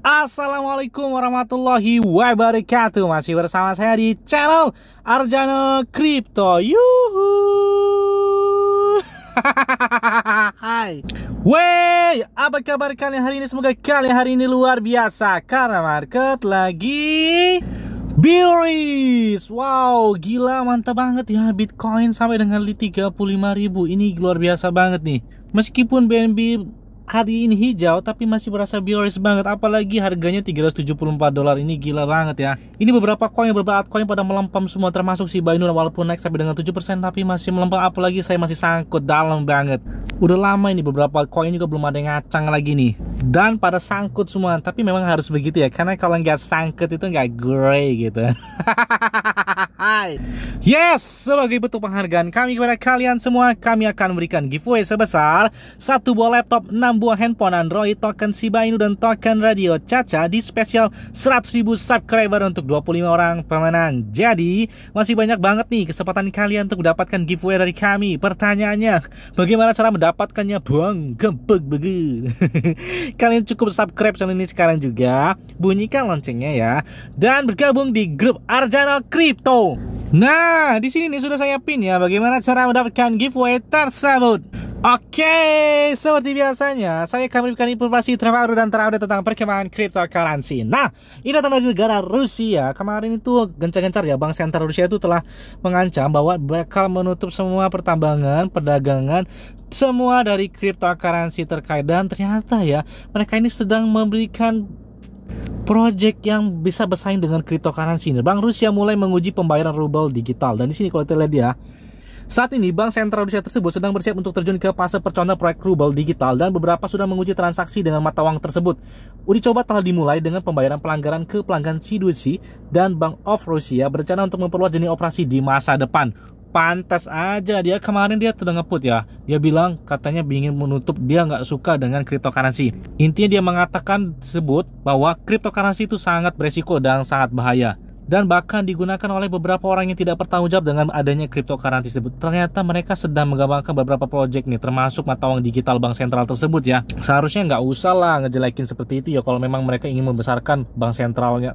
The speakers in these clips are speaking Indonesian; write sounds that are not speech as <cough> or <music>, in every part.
Assalamualaikum warahmatullahi wabarakatuh Masih bersama saya di channel Arjana Crypto Yuhu <laughs> Hai Wey, apa kabar kalian hari ini? Semoga kalian hari ini luar biasa Karena market lagi Bearish Wow, gila mantap banget ya Bitcoin sampai dengan di 35 ribu Ini luar biasa banget nih Meskipun BNB hari ini hijau tapi masih berasa bearish banget apalagi harganya 374 dolar ini gila banget ya ini beberapa koin yang beberapa altcoin pada melempam semua termasuk si Binance walaupun naik sampai dengan 7% tapi masih melempam apalagi saya masih sangkut dalam banget udah lama ini beberapa koin juga belum ada yang ngacang lagi nih dan pada sangkut semua tapi memang harus begitu ya karena kalau nggak sangkut itu nggak grey gitu yes sebagai bentuk penghargaan kami kepada kalian semua kami akan memberikan giveaway sebesar satu buah laptop 6 buah handphone Android, token Shiba Inu, dan token Radio Caca di spesial 100.000 subscriber untuk 25 orang pemenang. Jadi, masih banyak banget nih kesempatan kalian untuk mendapatkan giveaway dari kami. Pertanyaannya, bagaimana cara mendapatkannya, Bang? Gebeg begi. <laughs> kalian cukup subscribe channel ini sekarang juga, bunyikan loncengnya ya, dan bergabung di grup Arjana Crypto. Nah, di sini nih sudah saya pin ya bagaimana cara mendapatkan giveaway tersebut. Oke, seperti biasanya saya akan memberikan informasi terbaru dan terupdate tentang perkembangan cryptocurrency. Nah, ini datang dari negara Rusia. Kemarin itu gencar-gencar ya Bank Sentral Rusia itu telah mengancam bahwa bakal menutup semua pertambangan, perdagangan semua dari cryptocurrency terkait dan ternyata ya mereka ini sedang memberikan Proyek yang bisa bersaing dengan cryptocurrency. Bank Rusia mulai menguji pembayaran rubel digital. Dan di sini kalau kita lihat ya, saat ini, Bank Sentral Rusia tersebut sedang bersiap untuk terjun ke fase percontohan proyek rubel digital dan beberapa sudah menguji transaksi dengan mata uang tersebut. Uji coba telah dimulai dengan pembayaran pelanggaran ke pelanggan C2C dan Bank of Rusia berencana untuk memperluas jenis operasi di masa depan pantas aja dia kemarin dia sudah ngeput ya dia bilang katanya ingin menutup dia nggak suka dengan cryptocurrency intinya dia mengatakan sebut bahwa cryptocurrency itu sangat beresiko dan sangat bahaya dan bahkan digunakan oleh beberapa orang yang tidak bertanggung jawab dengan adanya cryptocurrency tersebut. Ternyata mereka sedang mengembangkan beberapa proyek nih, termasuk mata uang digital bank sentral tersebut ya. Seharusnya nggak usah lah ngejelekin seperti itu ya kalau memang mereka ingin membesarkan bank sentralnya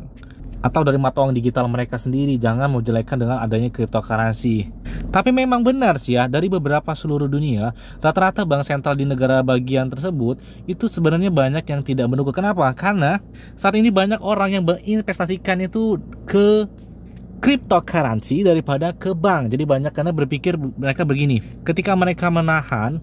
atau dari mata uang digital mereka sendiri. Jangan mau jelekan dengan adanya cryptocurrency. Tapi memang benar sih ya, dari beberapa seluruh dunia, rata-rata bank sentral di negara bagian tersebut itu sebenarnya banyak yang tidak menunggu Kenapa? Karena saat ini banyak orang yang berinvestasikan itu ke cryptocurrency daripada ke bank. Jadi banyak karena berpikir mereka begini, ketika mereka menahan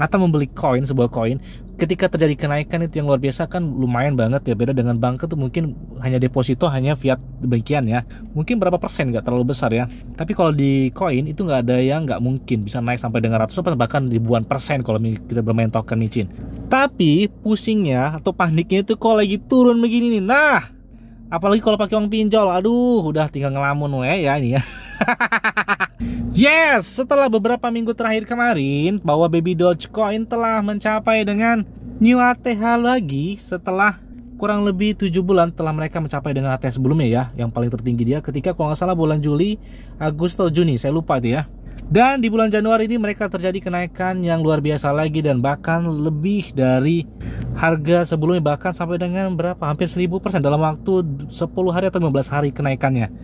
atau membeli koin sebuah koin ketika terjadi kenaikan itu yang luar biasa kan lumayan banget ya beda dengan bank itu mungkin hanya deposito hanya fiat demikian ya mungkin berapa persen nggak terlalu besar ya tapi kalau di koin itu nggak ada yang nggak mungkin bisa naik sampai dengan ratus bahkan ribuan persen kalau kita bermain token micin tapi pusingnya atau paniknya itu kalau lagi turun begini nih nah Apalagi kalau pakai uang pinjol, aduh, udah tinggal ngelamun we ya ini ya. <laughs> yes, setelah beberapa minggu terakhir kemarin bahwa baby Dogecoin telah mencapai dengan new ATH lagi setelah kurang lebih 7 bulan telah mereka mencapai dengan ATS sebelumnya ya yang paling tertinggi dia ketika kalau nggak salah bulan Juli Agustus Juni saya lupa itu ya dan di bulan Januari ini mereka terjadi kenaikan yang luar biasa lagi dan bahkan lebih dari harga sebelumnya bahkan sampai dengan berapa hampir 1000% dalam waktu 10 hari atau 15 hari kenaikannya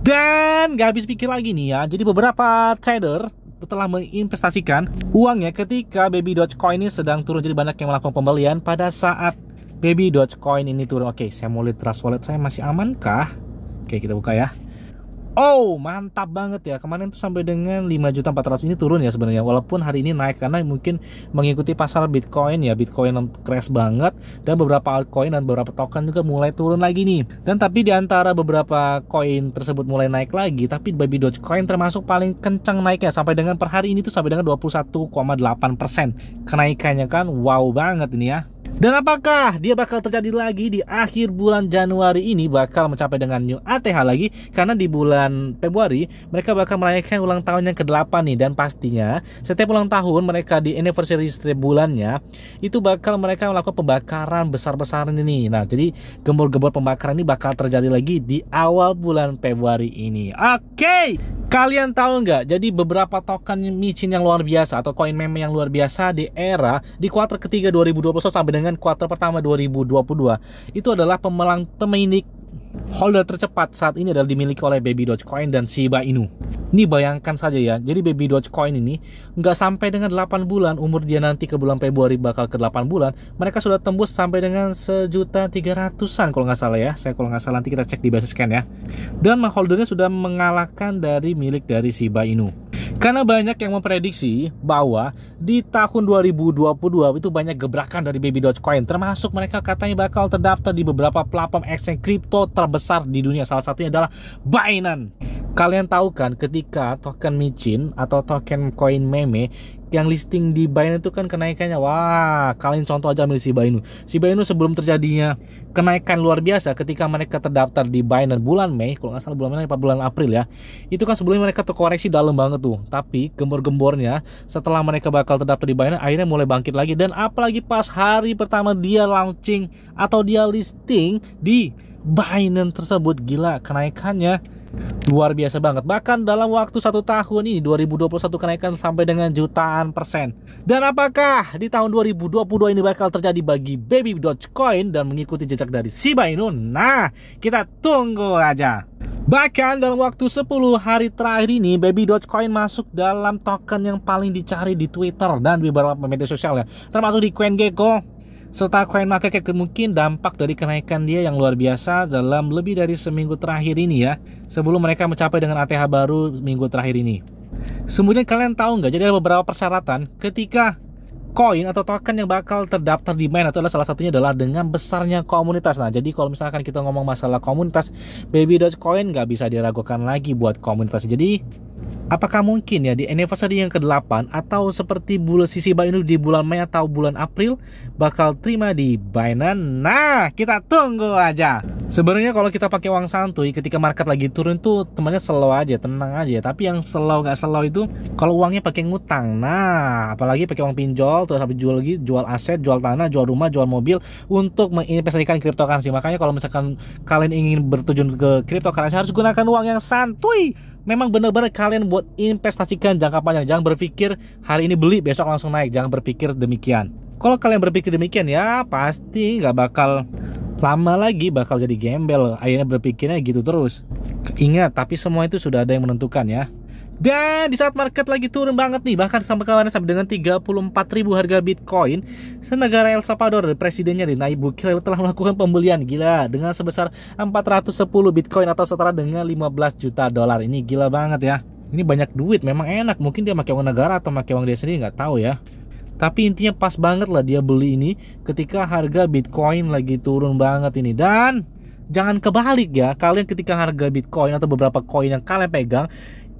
dan nggak habis pikir lagi nih ya jadi beberapa trader telah menginvestasikan uangnya ketika baby dogecoin ini sedang turun jadi banyak yang melakukan pembelian pada saat baby Dogecoin ini turun. Oke, saya mau lihat trust wallet saya masih aman kah Oke, kita buka ya. Oh, mantap banget ya. Kemarin tuh sampai dengan 5.400 ini turun ya sebenarnya. Walaupun hari ini naik karena mungkin mengikuti pasar Bitcoin ya. Bitcoin crash banget dan beberapa altcoin dan beberapa token juga mulai turun lagi nih. Dan tapi di antara beberapa koin tersebut mulai naik lagi, tapi Baby Dogecoin termasuk paling kencang naiknya sampai dengan per hari ini tuh sampai dengan 21,8% kenaikannya kan wow banget ini ya. Dan apakah dia bakal terjadi lagi di akhir bulan Januari ini bakal mencapai dengan new ATH lagi karena di bulan Februari mereka bakal merayakan ulang tahun yang ke-8 nih dan pastinya setiap ulang tahun mereka di anniversary setiap bulannya itu bakal mereka melakukan pembakaran besar-besaran ini. Nah, jadi gembor-gembor pembakaran ini bakal terjadi lagi di awal bulan Februari ini. Oke. Okay. Kalian tahu nggak? Jadi beberapa token micin yang luar biasa atau koin meme yang luar biasa di era di kuartal ketiga 2021 sampai dengan kuartal pertama 2022 itu adalah pemelang pemilik Holder tercepat saat ini adalah dimiliki oleh Baby Dogecoin dan Shiba Inu. Ini bayangkan saja ya, jadi Baby Dogecoin ini nggak sampai dengan 8 bulan, umur dia nanti ke bulan Februari bakal ke 8 bulan, mereka sudah tembus sampai dengan sejuta tiga ratusan kalau nggak salah ya. Saya kalau nggak salah nanti kita cek di basis scan ya. Dan holdernya sudah mengalahkan dari milik dari Shiba Inu. Karena banyak yang memprediksi bahwa di tahun 2022 itu banyak gebrakan dari baby Dogecoin termasuk mereka katanya bakal terdaftar di beberapa platform exchange kripto terbesar di dunia. Salah satunya adalah Binance. Kalian tahu kan ketika token micin atau token coin meme yang listing di Binance itu kan kenaikannya wah kalian contoh aja ambil si Binance si Inu sebelum terjadinya kenaikan luar biasa ketika mereka terdaftar di Binance bulan Mei kalau nggak salah bulan Mei apa bulan April ya itu kan sebelumnya mereka terkoreksi dalam banget tuh tapi gembor-gembornya setelah mereka bakal terdaftar di Binance akhirnya mulai bangkit lagi dan apalagi pas hari pertama dia launching atau dia listing di Binance tersebut gila kenaikannya Luar biasa banget. Bahkan dalam waktu satu tahun ini 2021 kenaikan sampai dengan jutaan persen. Dan apakah di tahun 2022 ini bakal terjadi bagi baby Dogecoin dan mengikuti jejak dari Shiba Inu? Nah, kita tunggu aja. Bahkan dalam waktu 10 hari terakhir ini Baby Dogecoin masuk dalam token yang paling dicari di Twitter dan beberapa media sosial ya Termasuk di CoinGecko serta koin market cap mungkin dampak dari kenaikan dia yang luar biasa dalam lebih dari seminggu terakhir ini ya sebelum mereka mencapai dengan ATH baru minggu terakhir ini. Kemudian kalian tahu nggak? Jadi ada beberapa persyaratan ketika koin atau token yang bakal terdaftar di main adalah salah satunya adalah dengan besarnya komunitas. Nah, jadi kalau misalkan kita ngomong masalah komunitas, Baby Dogecoin nggak bisa diragukan lagi buat komunitas. Jadi Apakah mungkin ya di anniversary yang ke-8 atau seperti bulan sisi ini di bulan Mei atau bulan April bakal terima di Binance? Nah, kita tunggu aja. Sebenarnya kalau kita pakai uang santuy ketika market lagi turun tuh temannya slow aja, tenang aja. Tapi yang slow gak slow itu kalau uangnya pakai ngutang. Nah, apalagi pakai uang pinjol terus habis jual lagi, jual aset, jual tanah, jual rumah, jual mobil untuk menginvestasikan cryptocurrency. Makanya kalau misalkan kalian ingin bertujuan ke cryptocurrency harus gunakan uang yang santuy memang benar-benar kalian buat investasikan jangka panjang. Jangan berpikir hari ini beli besok langsung naik. Jangan berpikir demikian. Kalau kalian berpikir demikian ya pasti nggak bakal lama lagi bakal jadi gembel. Akhirnya berpikirnya gitu terus. Ingat, tapi semua itu sudah ada yang menentukan ya. Dan di saat market lagi turun banget nih, bahkan sampai kemarin sampai dengan 34.000 harga Bitcoin, senegara El Salvador presidennya di Nayib Bukele telah melakukan pembelian gila dengan sebesar 410 Bitcoin atau setara dengan 15 juta dolar. Ini gila banget ya. Ini banyak duit, memang enak. Mungkin dia pakai uang negara atau pakai uang dia sendiri nggak tahu ya. Tapi intinya pas banget lah dia beli ini ketika harga Bitcoin lagi turun banget ini dan jangan kebalik ya kalian ketika harga Bitcoin atau beberapa koin yang kalian pegang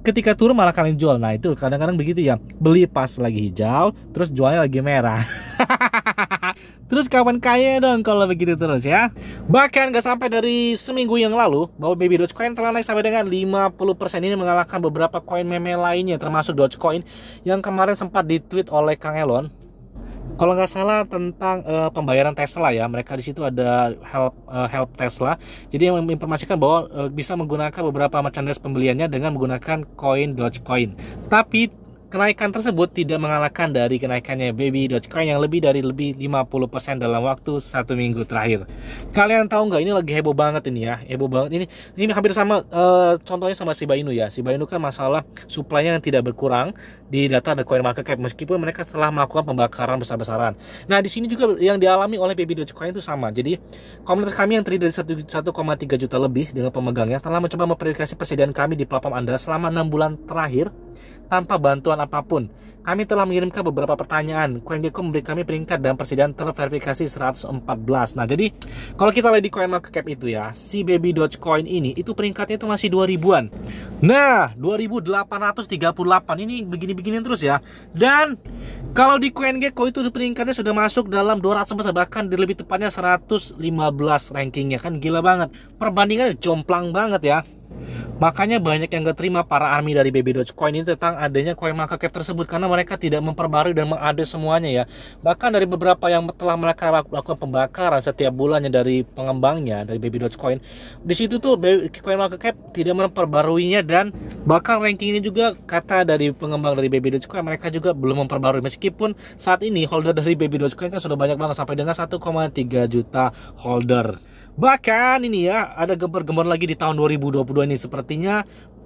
ketika turun malah kalian jual nah itu kadang-kadang begitu ya beli pas lagi hijau terus jualnya lagi merah <laughs> Terus kapan kaya dong kalau begitu terus ya Bahkan gak sampai dari seminggu yang lalu Bahwa baby Dogecoin telah naik sampai dengan 50% ini mengalahkan beberapa koin meme lainnya Termasuk Dogecoin yang kemarin sempat ditweet oleh Kang Elon kalau nggak salah tentang uh, pembayaran Tesla ya mereka di situ ada help uh, help Tesla jadi yang menginformasikan bahwa uh, bisa menggunakan beberapa merchandise pembeliannya dengan menggunakan koin Dogecoin tapi Kenaikan tersebut tidak mengalahkan dari kenaikannya baby Dogecoin yang lebih dari lebih 50% dalam waktu satu minggu terakhir. Kalian tahu nggak ini lagi heboh banget ini ya, heboh banget ini. Ini hampir sama uh, contohnya sama Shiba Inu ya. Shiba Inu kan masalah suplainya yang tidak berkurang di data The Coin Market Cap meskipun mereka telah melakukan pembakaran besar-besaran. Nah di sini juga yang dialami oleh baby Dogecoin itu sama. Jadi komunitas kami yang terdiri dari 1,3 juta lebih dengan pemegangnya telah mencoba memperifikasi persediaan kami di platform Anda selama 6 bulan terakhir tanpa bantuan apapun. Kami telah mengirimkan beberapa pertanyaan. CoinGecko memberi kami peringkat dalam persediaan terverifikasi 114. Nah, jadi kalau kita lihat di cap itu ya, si Baby Dogecoin ini itu peringkatnya itu masih 2000-an. Nah, 2838. Ini begini-begini terus ya. Dan kalau di CoinGecko itu peringkatnya sudah masuk dalam 200 besar bahkan di lebih tepatnya 115 rankingnya kan gila banget. Perbandingannya jomplang banget ya. Makanya banyak yang gak terima para ARMY dari Baby Dogecoin ini tentang adanya coin market cap tersebut karena mereka tidak memperbarui dan mengupdate semuanya ya. Bahkan dari beberapa yang telah mereka lakukan pembakaran setiap bulannya dari pengembangnya dari Baby Dogecoin, di situ tuh coin market cap tidak memperbaruinya dan bahkan ini juga kata dari pengembang dari Baby Dogecoin mereka juga belum memperbarui meskipun saat ini holder dari Baby Dogecoin kan sudah banyak banget sampai dengan 1,3 juta holder. Bahkan ini ya ada gembar-gembar lagi di tahun 2022 ini seperti Artinya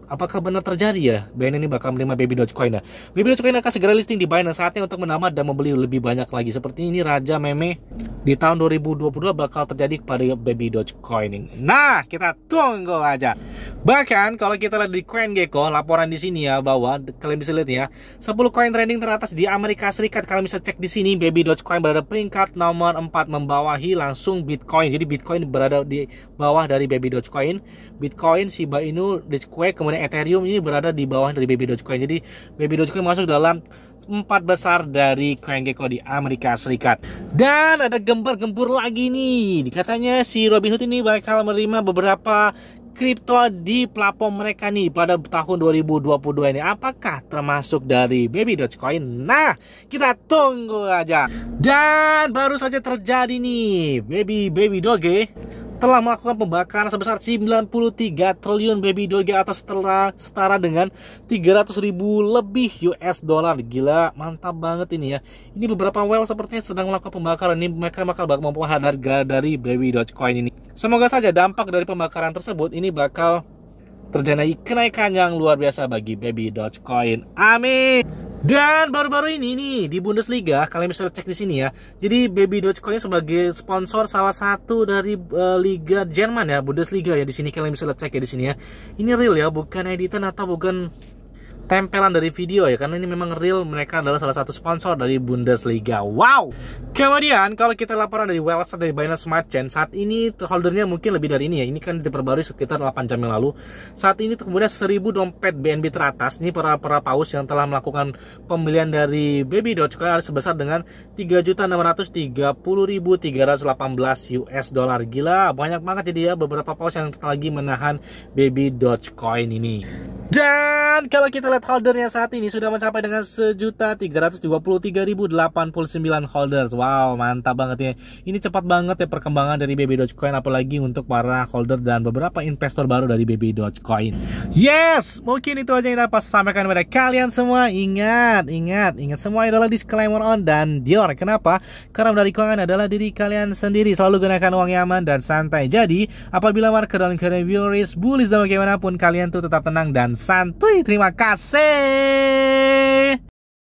apakah benar terjadi ya BNN ini bakal menerima baby Dogecoin ya? Baby Dogecoin akan segera listing di Binance saatnya untuk menambah dan membeli lebih banyak lagi seperti ini Raja Meme di tahun 2022 bakal terjadi kepada baby Dogecoin ini nah kita tunggu aja bahkan kalau kita lihat di CoinGecko laporan di sini ya bahwa kalian bisa lihat ya 10 coin trending teratas di Amerika Serikat kalian bisa cek di sini baby Dogecoin berada peringkat nomor 4 membawahi langsung Bitcoin jadi Bitcoin berada di bawah dari baby Dogecoin Bitcoin Shiba Inu Dogecoin kemudian dari Ethereum ini berada di bawah dari Baby Dogecoin. Jadi Baby Dogecoin masuk dalam empat besar dari CoinGecko di Amerika Serikat. Dan ada gempur-gempur lagi nih. Dikatanya si Robinhood ini bakal menerima beberapa kripto di platform mereka nih pada tahun 2022 ini apakah termasuk dari baby dogecoin nah kita tunggu aja dan baru saja terjadi nih baby baby doge telah melakukan pembakaran sebesar 93 triliun baby doge atau setara, setara dengan 300 ribu lebih US dollar. Gila, mantap banget ini ya. Ini beberapa whale sepertinya sedang melakukan pembakaran. Ini mereka bakal mempengaruhi harga dari baby dogecoin ini. Semoga saja dampak dari pembakaran tersebut ini bakal terjadi kenaikan yang luar biasa bagi baby Dogecoin. Amin. Dan baru-baru ini nih di Bundesliga, kalian bisa cek di sini ya. Jadi baby Dogecoin sebagai sponsor salah satu dari uh, liga Jerman ya, Bundesliga ya di sini kalian bisa cek ya di sini ya. Ini real ya, bukan editan atau bukan tempelan dari video ya karena ini memang real mereka adalah salah satu sponsor dari Bundesliga. Wow. Kemudian kalau kita laporan dari Wells dari Binance Smart Chain saat ini holdernya mungkin lebih dari ini ya. Ini kan diperbarui sekitar 8 jam yang lalu. Saat ini kemudian 1000 dompet BNB teratas ini para para paus yang telah melakukan pembelian dari Baby Dogecoin sebesar dengan 3.630.318 US dollar. Gila, banyak banget jadi ya beberapa paus yang lagi menahan Baby Dogecoin ini. Dan kalau kita total holdernya saat ini sudah mencapai dengan sejuta tiga tiga ratus dua puluh puluh ribu delapan sembilan holders. Wow, mantap banget ya. Ini cepat banget ya perkembangan dari BB Dogecoin apalagi untuk para holder dan beberapa investor baru dari BB Dogecoin. Yes, mungkin itu aja yang dapat saya sampaikan kepada kalian semua. Ingat, ingat, ingat semua adalah disclaimer on dan Dior. Kenapa? Karena dari keuangan adalah diri kalian sendiri. Selalu gunakan uang yang aman dan santai. Jadi, apabila market dan current bullish dan bagaimanapun kalian tuh tetap tenang dan santuy. Terima kasih. ¡Sí!